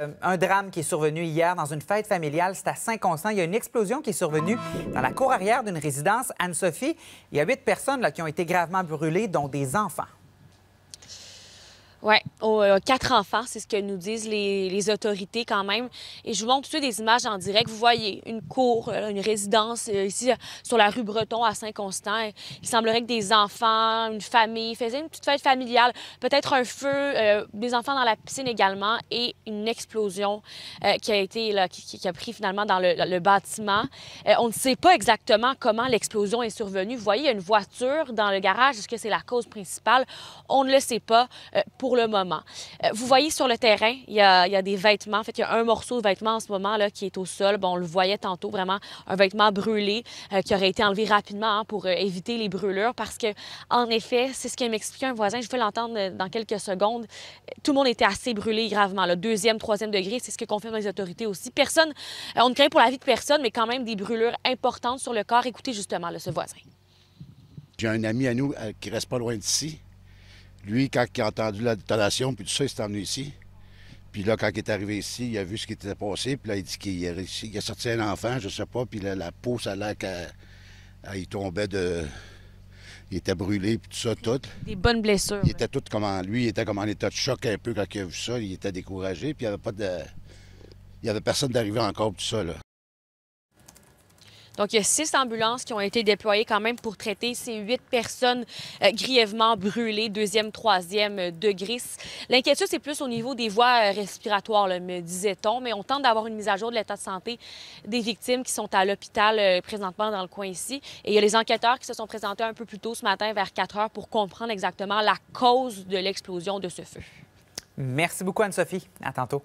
Euh, un drame qui est survenu hier dans une fête familiale, c'est à Saint-Constant. Il y a une explosion qui est survenue dans la cour arrière d'une résidence. Anne-Sophie, il y a huit personnes qui ont été gravement brûlées, dont des enfants. Oui, euh, quatre enfants, c'est ce que nous disent les, autorités quand même. Et je vous montre tout de suite des images en direct. Vous voyez une cour, euh, une résidence euh, ici sur la rue Breton à Saint-Constant. Il semblerait que des enfants, une famille faisaient une petite fête familiale, peut-être un feu, des enfants dans la piscine également et une explosion qui a été là, qui, a pris finalement dans le, bâtiment. on ne sait pas exactement comment l'explosion est survenue. Vous voyez, il y a une voiture dans le garage. Est-ce que c'est la cause principale? On ne le sait pas. pour le euh, vous voyez sur le terrain, il y, a, des vêtements. En fait, il y a un morceau de vêtement en ce moment là, qui est au sol. Bon, on le voyait tantôt, vraiment un vêtement brûlé euh, qui aurait été enlevé rapidement hein, pour euh, éviter les brûlures. Parce que, en effet, c'est ce que m'expliquait un voisin. Je vais l'entendre dans quelques secondes. Tout le monde était assez brûlé gravement. Le deuxième, troisième degré, c'est ce que confirment les autorités aussi. Personne, on ne craint pour la vie de personne, mais quand même des brûlures importantes sur le corps. Écoutez justement ce voisin. J'ai un ami à nous qui reste pas loin d'ici, lui, quand il a entendu la détonation, puis tout ça, il s'est emmené ici. Puis là, quand il est arrivé ici, il a vu ce qui était passé, puis là, il dit qu'il a, sorti un enfant, je sais pas, puis la peau, ça a l'air qu'il ah, tombait de... Il était brûlé, puis tout ça, tout. Des bonnes blessures. Il était tout comme Lui, il était comme en état de choc un peu quand il a vu ça. Il était découragé, puis il n'y avait pas de... Il n'y avait personne d'arrivé encore, tout ça, là. Donc, il y a six ambulances qui ont été déployées quand même pour traiter ces huit personnes euh, grièvement brûlées, deuxième, troisième euh, degré. L'inquiétude, c'est plus au niveau des voies euh, respiratoires, me disait-on, mais on tente d'avoir une mise à jour de l'état de santé des victimes qui sont à l'hôpital présentement dans le coin ici. Et il y a les enquêteurs qui se sont présentés un peu plus tôt ce matin, vers 4 heures, pour comprendre exactement la cause de l'explosion de ce feu. Merci beaucoup, Anne-Sophie. À tantôt.